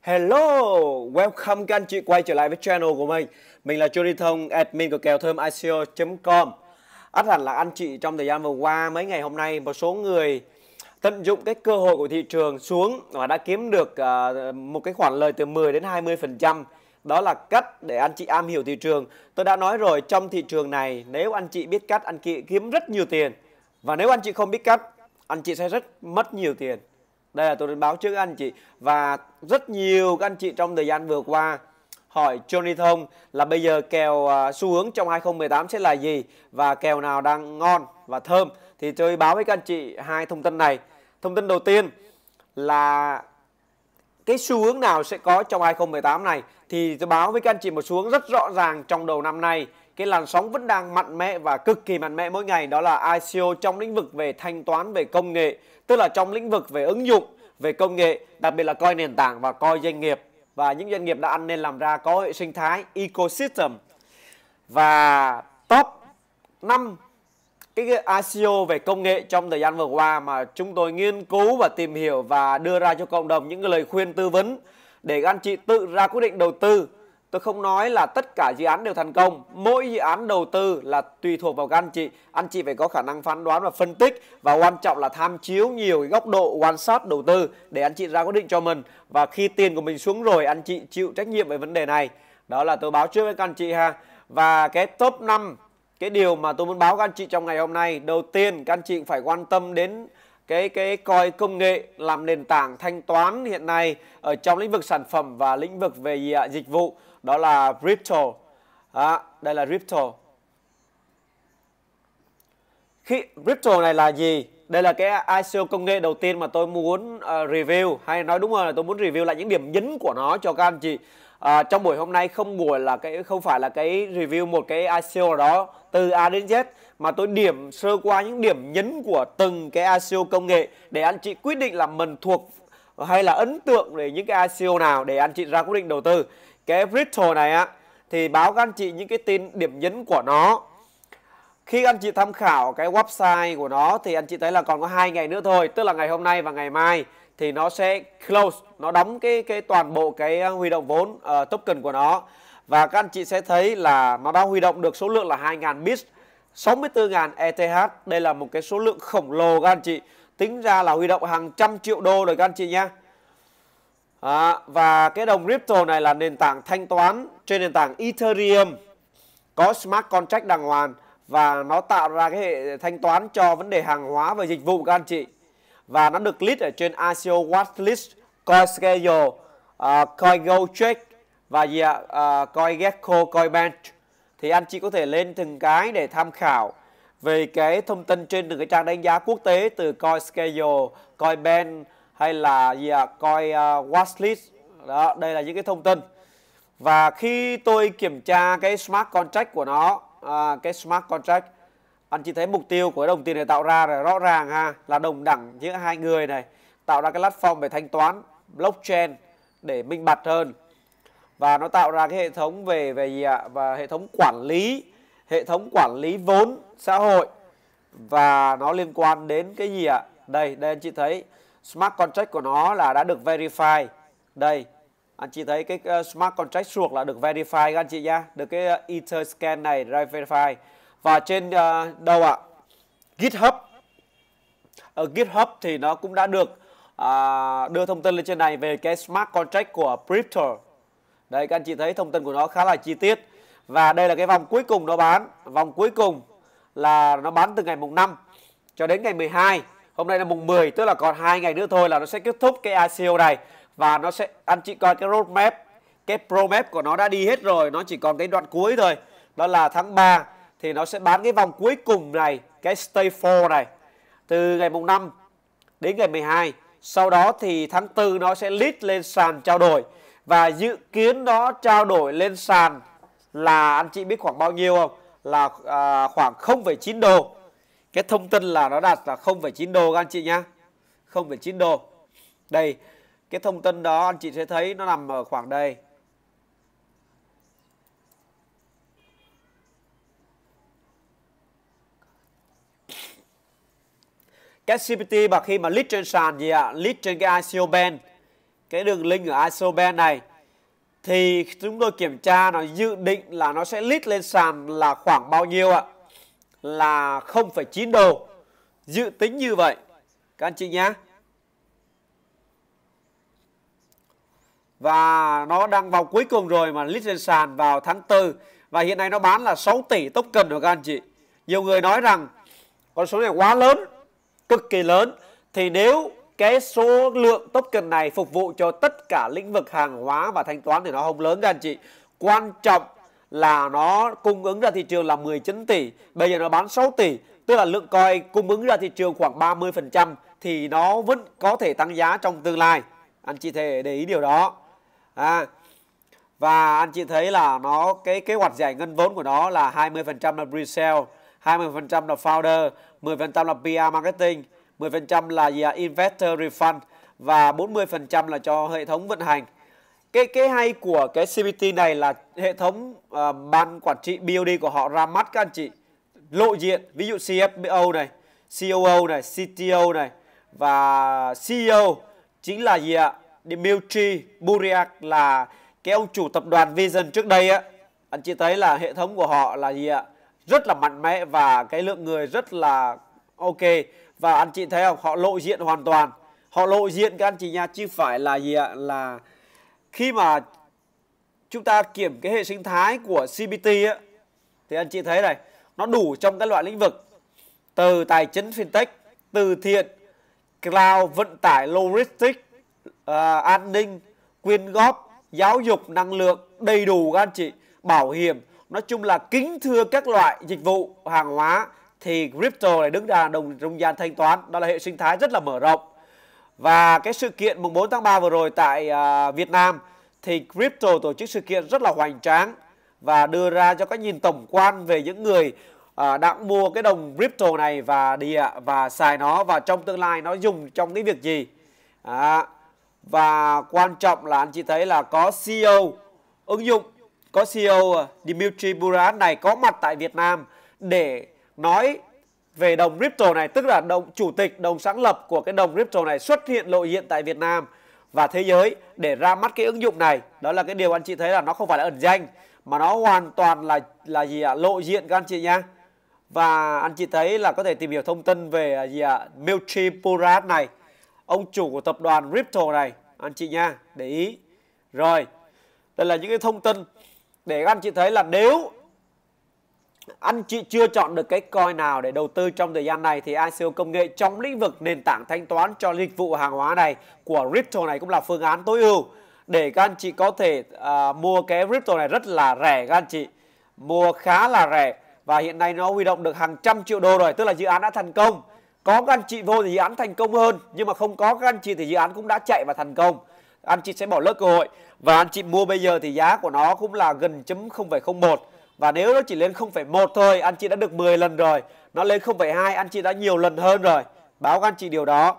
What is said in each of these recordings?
Hello, welcome các anh chị quay trở lại với channel của mình Mình là Johnny Thông, admin của kèo thơm ICO.com Ất hẳn là anh chị trong thời gian vừa qua mấy ngày hôm nay Một số người tận dụng cái cơ hội của thị trường xuống Và đã kiếm được uh, một cái khoản lời từ 10 đến 20% đó là cách để anh chị am hiểu thị trường tôi đã nói rồi trong thị trường này nếu anh chị biết cách anh chị kiếm rất nhiều tiền và nếu anh chị không biết cách anh chị sẽ rất mất nhiều tiền đây là tôi báo trước anh chị và rất nhiều các anh chị trong thời gian vừa qua hỏi Johnny Thông là bây giờ kèo à, xu hướng trong 2018 sẽ là gì và kèo nào đang ngon và thơm thì tôi báo với các anh chị hai thông tin này. Thông tin đầu tiên là cái xu hướng nào sẽ có trong 2018 này thì tôi báo với các anh chị một xuống rất rõ ràng trong đầu năm nay cái làn sóng vẫn đang mạnh mẽ và cực kỳ mạnh mẽ mỗi ngày đó là ICO trong lĩnh vực về thanh toán về công nghệ tức là trong lĩnh vực về ứng dụng về công nghệ đặc biệt là coi nền tảng và coi doanh nghiệp và những doanh nghiệp đã ăn nên làm ra có hệ sinh thái ecosystem và top 5 cái ICO về công nghệ trong thời gian vừa qua mà chúng tôi nghiên cứu và tìm hiểu và đưa ra cho cộng đồng những lời khuyên tư vấn để các anh chị tự ra quyết định đầu tư. Tôi không nói là tất cả dự án đều thành công, mỗi dự án đầu tư là tùy thuộc vào các anh chị. Anh chị phải có khả năng phán đoán và phân tích và quan trọng là tham chiếu nhiều cái góc độ quan sát đầu tư để anh chị ra quyết định cho mình. Và khi tiền của mình xuống rồi anh chị chịu trách nhiệm về vấn đề này. Đó là tôi báo trước với các anh chị ha. Và cái top 5 cái điều mà tôi muốn báo các anh chị trong ngày hôm nay, đầu tiên các anh chị phải quan tâm đến cái cái coi công nghệ làm nền tảng thanh toán hiện nay ở trong lĩnh vực sản phẩm và lĩnh vực về à, dịch vụ đó là crypto à, đây là crypto khi crypto này là gì đây là cái ICO công nghệ đầu tiên mà tôi muốn uh, review hay nói đúng hơn là tôi muốn review lại những điểm nhấn của nó cho các anh chị à, trong buổi hôm nay không buổi là cái không phải là cái review một cái ICO đó từ A đến Z mà tôi điểm sơ qua những điểm nhấn của từng cái ICO công nghệ để anh chị quyết định là mình thuộc hay là ấn tượng về những cái ICO nào để anh chị ra quyết định đầu tư. Cái Brittle này á thì báo các anh chị những cái tin điểm nhấn của nó. Khi anh chị tham khảo cái website của nó thì anh chị thấy là còn có hai ngày nữa thôi, tức là ngày hôm nay và ngày mai thì nó sẽ close, nó đóng cái cái toàn bộ cái ờ, huy động vốn uh, token của nó và các anh chị sẽ thấy là nó đã huy động được số lượng là 2.000 bit 64.000 ETH. Đây là một cái số lượng khổng lồ các anh chị. Tính ra là huy động hàng trăm triệu đô rồi các anh chị nhé. À, và cái đồng crypto này là nền tảng thanh toán trên nền tảng Ethereum có smart contract đàng hoàng và nó tạo ra cái hệ thanh toán cho vấn đề hàng hóa và dịch vụ các anh chị và nó được list ở trên ICO watchlist CoinSchedule, uh, à, CoinGoCheck và gì ạ, uh, CoinGecko, CoinBench thì anh chị có thể lên từng cái để tham khảo về cái thông tin trên từng cái trang đánh giá quốc tế từ coi schedule, coi band hay là gì à, coi uh, watchlist. Đó, đây là những cái thông tin. Và khi tôi kiểm tra cái smart contract của nó, à, cái smart contract anh chị thấy mục tiêu của đồng tiền này tạo ra là rõ ràng ha, là đồng đẳng giữa hai người này, tạo ra cái platform về thanh toán blockchain để minh bạch hơn và nó tạo ra cái hệ thống về về gì ạ và hệ thống quản lý hệ thống quản lý vốn xã hội và nó liên quan đến cái gì ạ đây đây anh chị thấy smart contract của nó là đã được verify đây anh chị thấy cái smart contract suộc là được verify các anh chị nhá được cái uh, ether scan này ra verify và trên uh, đâu ạ github ở github thì nó cũng đã được uh, đưa thông tin lên trên này về cái smart contract của Priptor đây các anh chị thấy thông tin của nó khá là chi tiết. Và đây là cái vòng cuối cùng nó bán. Vòng cuối cùng là nó bán từ ngày mùng 5 cho đến ngày 12. Hôm nay là mùng 10 tức là còn hai ngày nữa thôi là nó sẽ kết thúc cái ICO này và nó sẽ anh chị coi cái roadmap, cái promap của nó đã đi hết rồi, nó chỉ còn cái đoạn cuối thôi. Đó là tháng 3 thì nó sẽ bán cái vòng cuối cùng này, cái stay 4 này từ ngày mùng 5 đến ngày 12. Sau đó thì tháng 4 nó sẽ list lên sàn trao đổi và dự kiến đó trao đổi lên sàn là anh chị biết khoảng bao nhiêu không là à, khoảng 0,9 đô cái thông tin là nó đạt là 0,9 đô các anh chị nhá 0,9 đô đây cái thông tin đó anh chị sẽ thấy nó nằm ở khoảng đây cái CPT mà khi mà list trên sàn gì ạ à? list trên cái ICO band cái đường link ở isoben này thì chúng tôi kiểm tra nó dự định là nó sẽ lít lên sàn là khoảng bao nhiêu ạ? Là 0,9 đô. Dự tính như vậy. Các anh chị nhé. Và nó đang vào cuối cùng rồi mà lít lên sàn vào tháng 4. Và hiện nay nó bán là 6 tỷ tốc cần được các anh chị. Nhiều người nói rằng con số này quá lớn, cực kỳ lớn. Thì nếu cái số lượng token này phục vụ cho tất cả lĩnh vực hàng hóa và thanh toán thì nó không lớn các anh chị quan trọng là nó cung ứng ra thị trường là 19 tỷ bây giờ nó bán 6 tỷ tức là lượng coin cung ứng ra thị trường khoảng 30% thì nó vẫn có thể tăng giá trong tương lai anh chị thể để ý điều đó à, và anh chị thấy là nó cái kế hoạch giải ngân vốn của nó là 20% là resale pre phần trăm là founder 10% là PR marketing 10% là gì à? investor refund và 40% là cho hệ thống vận hành. Cái cái hay của cái CBT này là hệ thống uh, ban quản trị BOD của họ ra mắt các anh chị lộ diện ví dụ CFO này, COO này, CTO này và CEO chính là gì ạ? Dmitry Buriak là cái ông chủ tập đoàn Vision trước đây á. Anh chị thấy là hệ thống của họ là gì ạ? Rất là mạnh mẽ và cái lượng người rất là ok và anh chị thấy không họ lộ diện hoàn toàn họ lộ diện các anh chị nha chứ phải là gì ạ là khi mà chúng ta kiểm cái hệ sinh thái của CBT á, thì anh chị thấy này nó đủ trong các loại lĩnh vực từ tài chính fintech từ thiện cloud vận tải logistics uh, an ninh quyên góp giáo dục năng lượng đầy đủ các anh chị bảo hiểm nói chung là kính thưa các loại dịch vụ hàng hóa thì crypto này đứng ra đồng trung gian thanh toán đó là hệ sinh thái rất là mở rộng và cái sự kiện mùng 4 tháng 3 vừa rồi tại uh, Việt Nam thì crypto tổ chức sự kiện rất là hoành tráng và đưa ra cho cái nhìn tổng quan về những người uh, à, đã mua cái đồng crypto này và đi và xài nó và trong tương lai nó dùng trong cái việc gì à, và quan trọng là anh chị thấy là có CEO ứng dụng có CEO Dimitri Buran này có mặt tại Việt Nam để nói về đồng crypto này tức là đồng chủ tịch đồng sáng lập của cái đồng crypto này xuất hiện lộ diện tại Việt Nam và thế giới để ra mắt cái ứng dụng này đó là cái điều anh chị thấy là nó không phải là ẩn danh mà nó hoàn toàn là là gì ạ à? lộ diện các anh chị nha và anh chị thấy là có thể tìm hiểu thông tin về à, gì ạ à? Multipurat này ông chủ của tập đoàn crypto này anh chị nha để ý rồi đây là những cái thông tin để các anh chị thấy là nếu anh chị chưa chọn được cái coin nào để đầu tư trong thời gian này thì ICO công nghệ trong lĩnh vực nền tảng thanh toán cho dịch vụ hàng hóa này của crypto này cũng là phương án tối ưu để các anh chị có thể à, mua cái crypto này rất là rẻ các anh chị mua khá là rẻ và hiện nay nó huy động được hàng trăm triệu đô rồi tức là dự án đã thành công có các anh chị vô thì dự án thành công hơn nhưng mà không có các anh chị thì dự án cũng đã chạy và thành công anh chị sẽ bỏ lỡ cơ hội và anh chị mua bây giờ thì giá của nó cũng là gần chấm 0,01 và nếu nó chỉ lên 0,1 thôi, anh chị đã được 10 lần rồi. Nó lên 0,2, anh chị đã nhiều lần hơn rồi. Báo các anh chị điều đó.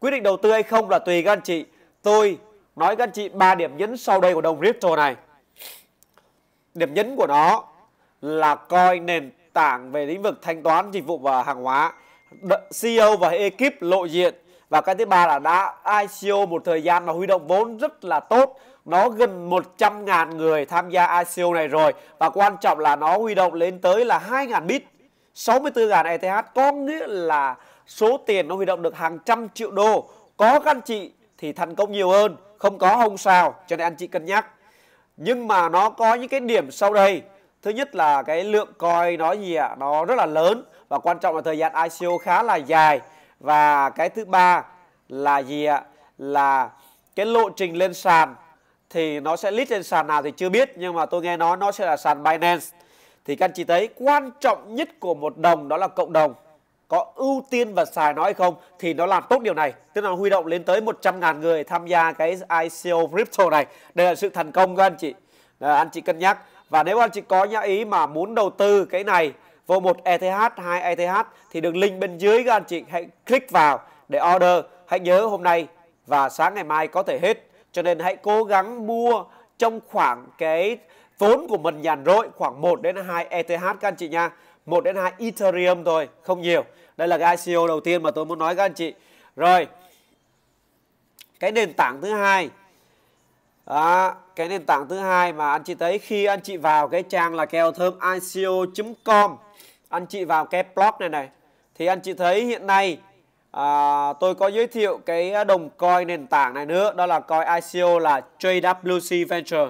Quyết định đầu tư hay không là tùy các anh chị. Tôi nói các anh chị ba điểm nhấn sau đây của đồng crypto này. Điểm nhấn của nó là coi nền tảng về lĩnh vực thanh toán, dịch vụ và hàng hóa. CEO và ekip lộ diện và cái thứ ba là đã ICO một thời gian và huy động vốn rất là tốt nó gần 100.000 người tham gia ICO này rồi và quan trọng là nó huy động lên tới là 2.000 bit 64.000 ETH có nghĩa là số tiền nó huy động được hàng trăm triệu đô có các anh chị thì thành công nhiều hơn không có không sao cho nên anh chị cân nhắc nhưng mà nó có những cái điểm sau đây thứ nhất là cái lượng coin nó gì ạ à? nó rất là lớn và quan trọng là thời gian ICO khá là dài và cái thứ ba là gì ạ là cái lộ trình lên sàn thì nó sẽ list lên sàn nào thì chưa biết nhưng mà tôi nghe nói nó sẽ là sàn Binance thì các anh chị thấy quan trọng nhất của một đồng đó là cộng đồng có ưu tiên và xài nó hay không thì nó làm tốt điều này tức là huy động lên tới 100.000 người tham gia cái ICO crypto này đây là sự thành công các anh chị à, anh chị cân nhắc và nếu anh chị có nhà ý mà muốn đầu tư cái này vô một ETH, hai ETH thì đường link bên dưới các anh chị hãy click vào để order. Hãy nhớ hôm nay và sáng ngày mai có thể hết. Cho nên hãy cố gắng mua trong khoảng cái vốn của mình nhàn rỗi khoảng 1 đến 2 ETH các anh chị nha. 1 đến 2 Ethereum thôi, không nhiều. Đây là cái ICO đầu tiên mà tôi muốn nói các anh chị. Rồi. Cái nền tảng thứ hai đó, cái nền tảng thứ hai mà anh chị thấy khi anh chị vào cái trang là keo thơm ico.com anh chị vào cái blog này này thì anh chị thấy hiện nay à, tôi có giới thiệu cái đồng coin nền tảng này nữa đó là coin ICO là JWC Venture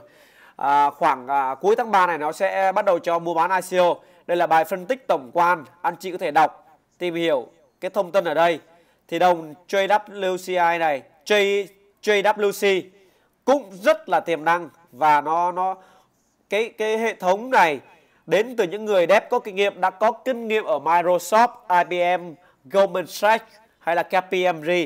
à, khoảng à, cuối tháng 3 này nó sẽ bắt đầu cho mua bán ICO đây là bài phân tích tổng quan anh chị có thể đọc tìm hiểu cái thông tin ở đây thì đồng JWCI này J, JWC cũng rất là tiềm năng và nó nó cái cái hệ thống này đến từ những người đẹp có kinh nghiệm đã có kinh nghiệm ở Microsoft, IBM, Goldman Sachs hay là KPMG. À,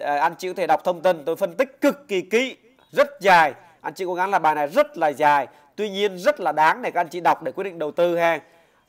ờ, anh chị có thể đọc thông tin tôi phân tích cực kỳ kỹ, rất dài. Anh chị cố gắng là bài này rất là dài, tuy nhiên rất là đáng để các anh chị đọc để quyết định đầu tư ha.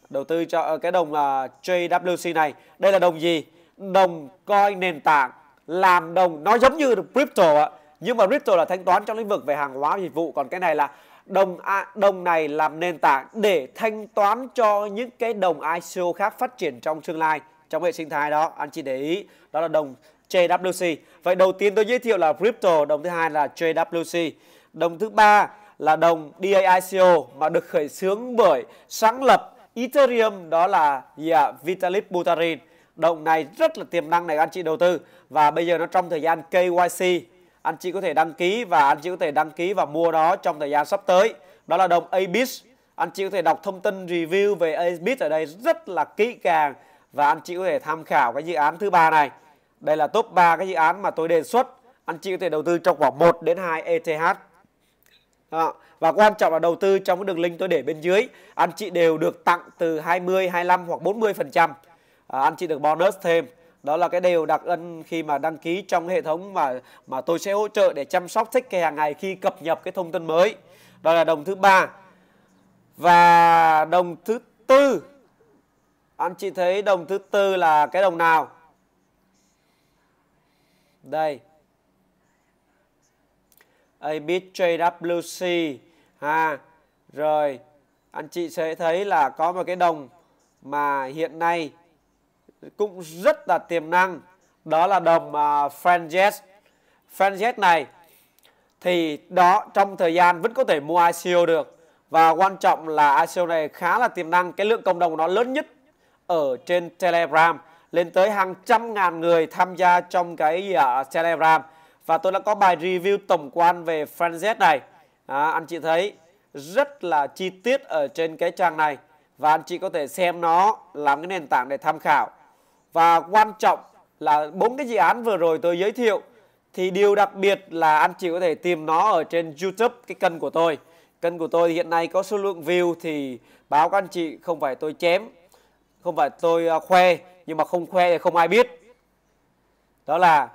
Đầu tư cho ờ, cái đồng là ờ, JWC này. Đây là đồng gì? Đồng coin nền tảng làm đồng nó giống như crypto ạ nhưng mà crypto là thanh toán trong lĩnh vực về hàng hóa dịch vụ còn cái này là đồng đồng này làm nền tảng để thanh toán cho những cái đồng ICO khác phát triển trong tương lai trong hệ sinh thái đó anh chị để ý đó là đồng JWC vậy đầu tiên tôi giới thiệu là crypto đồng thứ hai là JWC đồng thứ ba là đồng DAICO mà được khởi xướng bởi sáng lập Ethereum đó là yeah, Vitalik Buterin đồng này rất là tiềm năng này anh chị đầu tư và bây giờ nó trong thời gian KYC anh chị có thể đăng ký và anh chị có thể đăng ký và mua nó trong thời gian sắp tới đó là đồng abis anh chị có thể đọc thông tin review về abis ở đây rất là kỹ càng và anh chị có thể tham khảo cái dự án thứ ba này đây là top 3 cái dự án mà tôi đề xuất anh chị có thể đầu tư trong khoảng 1 đến 2 ETH đó. và quan trọng là đầu tư trong cái đường link tôi để bên dưới anh chị đều được tặng từ 20 25 hoặc 40 phần trăm à, anh chị được bonus thêm đó là cái điều đặc ân khi mà đăng ký trong hệ thống mà mà tôi sẽ hỗ trợ để chăm sóc thích kê hàng ngày khi cập nhật cái thông tin mới đó là đồng thứ ba và đồng thứ tư anh chị thấy đồng thứ tư là cái đồng nào đây ABJWC ha rồi anh chị sẽ thấy là có một cái đồng mà hiện nay cũng rất là tiềm năng đó là đồng uh, à, Franjet Franjet này thì đó trong thời gian vẫn có thể mua ICO được và quan trọng là ICO này khá là tiềm năng cái lượng cộng đồng của nó lớn nhất ở trên Telegram lên tới hàng trăm ngàn người tham gia trong cái uh, Telegram và tôi đã có bài review tổng quan về Franjet này à, anh chị thấy rất là chi tiết ở trên cái trang này và anh chị có thể xem nó làm cái nền tảng để tham khảo và quan trọng là bốn cái dự án vừa rồi tôi giới thiệu thì điều đặc biệt là anh chị có thể tìm nó ở trên YouTube cái kênh của tôi. Kênh của tôi hiện nay có số lượng view thì báo các anh chị không phải tôi chém, không phải tôi à, khoe nhưng mà không khoe thì không ai biết. Đó là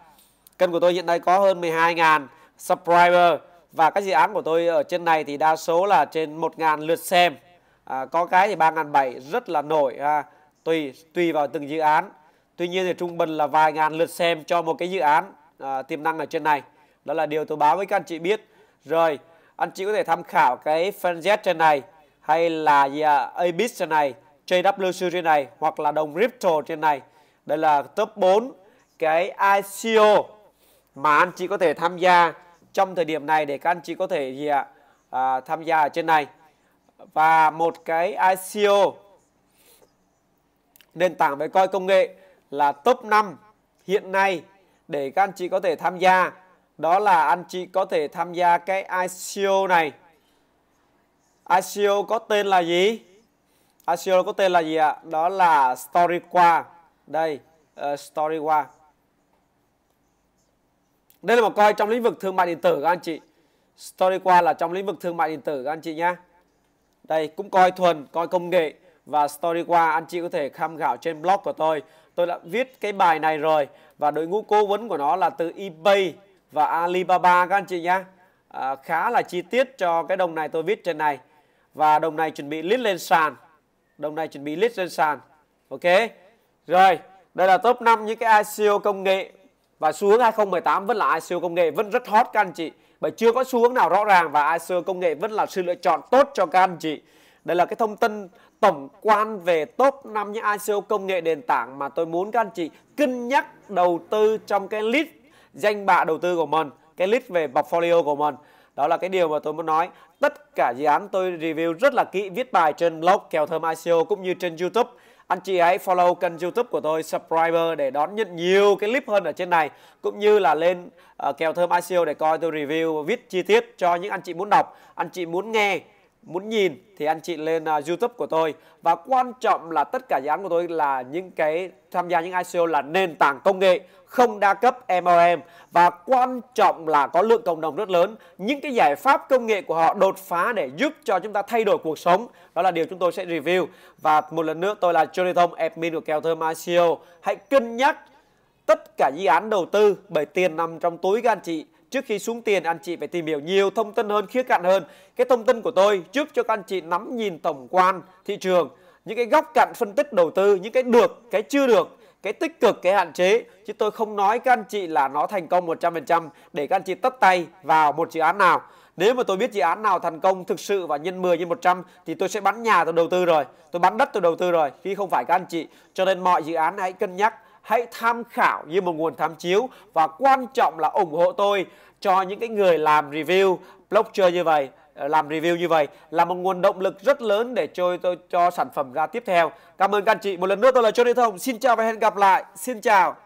kênh của tôi hiện nay có hơn 12.000 subscriber và các dự án của tôi ở trên này thì đa số là trên 1.000 lượt xem. À, có cái thì 3.700 rất là nổi ha, à, tùy tùy vào từng dự án. Tuy nhiên thì trung bình là vài ngàn lượt xem cho một cái dự án à, tiềm năng ở trên này. Đó là điều tôi báo với các anh chị biết. Rồi, anh chị có thể tham khảo cái Fanjet trên này hay là gì à, trên này, JWC trên này hoặc là đồng Ripto trên này. Đây là top 4 cái ICO mà anh chị có thể tham gia trong thời điểm này để các anh chị có thể gì ạ à, tham gia ở trên này và một cái ICO nền tảng về coi công nghệ là top 5 hiện nay để các anh chị có thể tham gia đó là anh chị có thể tham gia cái ICO e này ICO e có tên là gì ICO e có tên là gì ạ đó là Story qua đây uh, qua đây là một coi trong lĩnh vực thương mại điện tử các anh chị Story qua là trong lĩnh vực thương mại điện tử các anh chị nhé đây cũng coi thuần coi công nghệ và story qua anh chị có thể tham khảo trên blog của tôi tôi đã viết cái bài này rồi và đội ngũ cố vấn của nó là từ eBay và Alibaba các anh chị nhé à, khá là chi tiết cho cái đồng này tôi viết trên này và đồng này chuẩn bị lít lên sàn đồng này chuẩn bị lít lên sàn ok rồi đây là top 5 những cái ICO công nghệ và xu hướng 2018 vẫn là ICO công nghệ vẫn rất hot các anh chị bởi chưa có xu hướng nào rõ ràng và ICO công nghệ vẫn là sự lựa chọn tốt cho các anh chị đây là cái thông tin tổng quan về top 5 những ICO công nghệ nền tảng mà tôi muốn các anh chị cân nhắc đầu tư trong cái list danh bạ đầu tư của mình, cái list về portfolio của mình. Đó là cái điều mà tôi muốn nói. Tất cả dự án tôi review rất là kỹ, viết bài trên blog kèo thơm ICO cũng như trên YouTube. Anh chị hãy follow kênh YouTube của tôi subscriber để đón nhận nhiều cái clip hơn ở trên này cũng như là lên ờ, kèo thơm ICO để coi tôi review viết chi tiết cho những anh chị muốn đọc, anh chị muốn nghe muốn nhìn thì anh chị lên uh, YouTube của tôi và quan trọng là tất cả dự án của tôi là những cái tham gia những ICO là nền tảng công nghệ không đa cấp MLM và quan trọng là có lượng cộng đồng rất lớn những cái giải pháp công nghệ của họ đột phá để giúp cho chúng ta thay đổi cuộc sống đó là điều chúng tôi sẽ review và một lần nữa tôi là Jonathan admin của kèo thơm ICO hãy cân nhắc tất cả dự án đầu tư bởi tiền nằm trong túi các anh chị Trước khi xuống tiền, anh chị phải tìm hiểu nhiều thông tin hơn, khía cạnh hơn. Cái thông tin của tôi giúp cho các anh chị nắm nhìn tổng quan thị trường, những cái góc cạnh phân tích đầu tư, những cái được, cái chưa được, cái tích cực, cái hạn chế. Chứ tôi không nói các anh chị là nó thành công 100% để các anh chị tất tay vào một dự án nào. Nếu mà tôi biết dự án nào thành công thực sự và nhân 10 nhân 100 thì tôi sẽ bán nhà tôi đầu tư rồi, tôi bán đất tôi đầu tư rồi, khi không phải các anh chị. Cho nên mọi dự án hãy cân nhắc hãy tham khảo như một nguồn tham chiếu và quan trọng là ủng hộ tôi cho những cái người làm review blogger như vậy ờ, làm review như vậy là một nguồn động lực rất lớn để cho tôi cho sản phẩm ra tiếp theo. Cảm ơn các anh chị một lần nữa tôi là Johnny Thông. Xin chào và hẹn gặp lại. Xin chào.